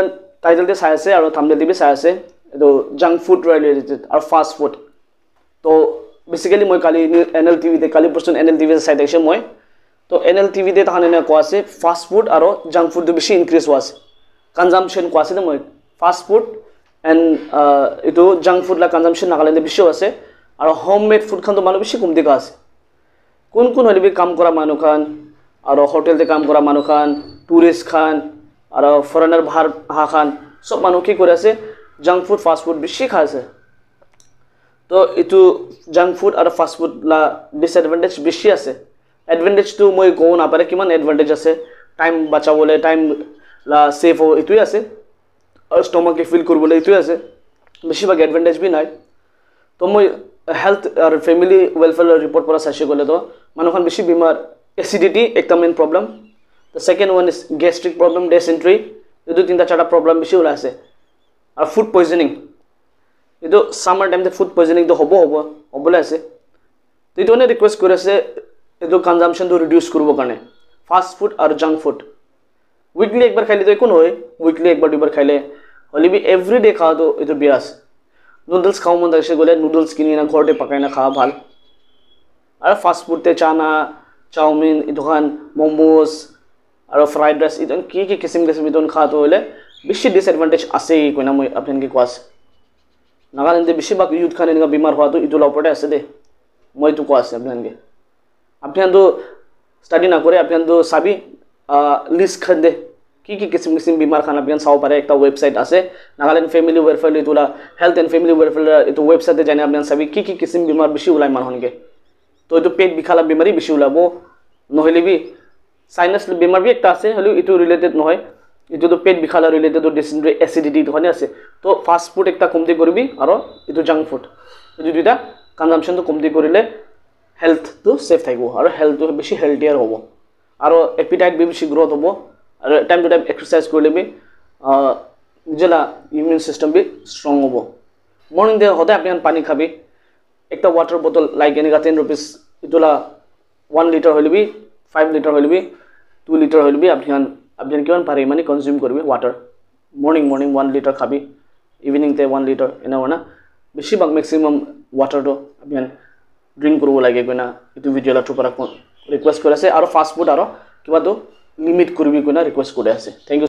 এতিয়া টাইটেলটো চাই আছে আৰু থামডেলটি চাই আছে এইটো জাংক ফুড ৰিলেটেড আৰু ফাষ্ট ফুড তো বেচিকেলি মই কালি এন এল টিভিতে কালি পৰ্চন এন এল টিভিতে চাই দেখিছোঁ মই তো এন এল টিভিতে তাহান এনে কোৱা আছে ফাষ্ট ফুড আৰু জাংক ফুডটো বেছি ইনক্ৰিজ হোৱা আছে কনজামশ্যন কোৱা আছিলে মই ফাষ্ট ফুড এণ্ড এইটো জাংক ফুড ফুডলা কনজামশ্যন নাগালেণ্ডে বেছিও আছে আৰু হোম মেড ফুডখনটো মানুহ বেছি কমতি কৰা আছে কোন কোন হ'লে কাম কৰা মানুহখন আৰু হোটেলতে কাম কৰা মানুহখন টুৰিষ্ট খান আৰু ফৰেনৰ ভাৰ খান চব মানুহ কি কৰি আছে জাংক ফুড ফাষ্টফুড বেছি খাই আছে তো এইটো জাংক ফুড আৰু ফাষ্ট ফুড লা ডিছএডভেণ্টেজ বেছি আছে এডভেণ্টেজটো মই ক'ব নাপাৰে কিমান এডভেণ্টেজ আছে টাইম বচাবলৈ টাইম লা ছেফ হ'ব এইটোৱে আছে আৰু ষ্টমাকে ফিল কৰিবলৈ এইটোৱে আছে বেছিভাগ এডভেণ্টেজ বি নাই তো মই হেল্থ আৰু ফেমিলি ৱেলফেয়াৰৰ ৰিপৰ্ট পৰা চাইছোঁ গ'লে তো মানুহখন বেছি বেমাৰ এচিডিটি একদম main problem the second one is gastric problem dysentery এইটো তিনিটা চাৰিটা প্ৰব্লেম বেছি ওলাই আছে আৰু ফুড পইজনিং এইটো চামাৰ টাইমতে ফুড পইজনিংটো হ'ব হ'ব হ'বলৈ আছে এইটো মানে ৰিকুৱেষ্ট কৰি আছে এইটো কনজামশ্যনটো ৰিডিউচ কৰিবৰ কাৰণে ফাষ্ট ফুড আৰু জাংক ফুড উইকলি একবাৰ খাইলেতো একো নহয় উইকলি একবাৰ দুবাৰ খাইলে হ'লে বি এভৰি ডে খাওঁতো এইটো বেয়া আছে নুডলছ খাওঁ মন থাকিছে গ'লে নুডলছ কিনি না ঘৰতে পকাই না খাওঁ ভাল আৰু ফাষ্টফুডতে চানা চাওমিন এইটো খান ম'ম'জ আৰু ফ্ৰাইড ৰাইচ এইজন কি কি কিচিম কিচিম এইটো খোৱা হ'লে বেছি ডিচএডভান্টেজ আছে কোনে মই আপোনালোকে কোৱা আছে নাগালেণ্ডে বেছিভাগ ইউথ খান এনেকুৱা বেমাৰ হোৱাটো ইটো ওপৰতে আছে দে মই এইটো কোৱা আছে আপোনালোকে আপোনাৰতো ষ্টাডি নকৰে আপোনাৰতো চাবি লিষ্ট খান দে কি কি কিচিম কিচিম বেমাৰ খান আপোনাক চাব পাৰে এটা ৱেবছাইট আছে নাগালেণ্ড ফেমিলি ৱেলফেয়াৰ এইটো হেল্থ এণ্ড ফেমিলি ৱেলফেয়াৰ এইটো ৱেবছাইটে জানে আপোনাক চাবি কি কি কিচিম বেমাৰ বেছি ওলায় মানুহকে তো এইটো পেট বিষালা বেমাৰী বেছি ওলাব নহ'লে চাইনাছ বেমাৰ এটা আছে হ'লেও ইটো ৰিলেটেড নহয় এইটোতো পেট বিষালৰ ৰিলেটেড ডিচেণ্ট্ৰি এচিডিটি ধৰণে আছে তো ফাষ্ট ফুড এটা কমতি কৰিবি আৰু এইটো জাংক ফুড এইটো দুইটা কনজামশ্যনটো কমতি কৰিলে হেল্থটো ছেফ থাকিব আৰু হেল্থটো বেছি হেল্থিয়াৰ হ'ব আৰু এপিটাইট বি বেছি গ্ৰ'থ হ'ব আৰু টাইম টু টাইম এক্সাৰচাইজ কৰিলে বি নিজলা ইমিউন ছিষ্টেম বি ষ্ট্ৰং হ'ব মৰ্ণিং ডে সদায় আপুনি পানী খাবি এটা ৱাটাৰ বটল লাইক এনেকুৱা টেন ৰুপিজ এইটোলা ওৱান লিটাৰ হ'লেবি ফাইভ লিটাৰ হ'লে বি টু লিটাৰ হ'লে বি আপিহান আপিহান কিমান পাৰে ইমানে কনজিউম কৰিবি water morning morning one litre খাবি ইভিনিংতে ওৱান লিটাৰ এনেকুৱা এনেধৰণে বেছিভাগ মেক্সিমাম ৱাটাৰটো আপিহান ড্ৰিংক কৰিব লাগে কোনো এইটো ভিডিঅ' থ্ৰু পৰা ৰিকুৱেষ্ট কৰি আছে আৰু ফাষ্টফুড আৰু কিবাটো লিমিট কৰিবি না ৰিকুৱেষ্ট কৰি আছে থেংক ইউ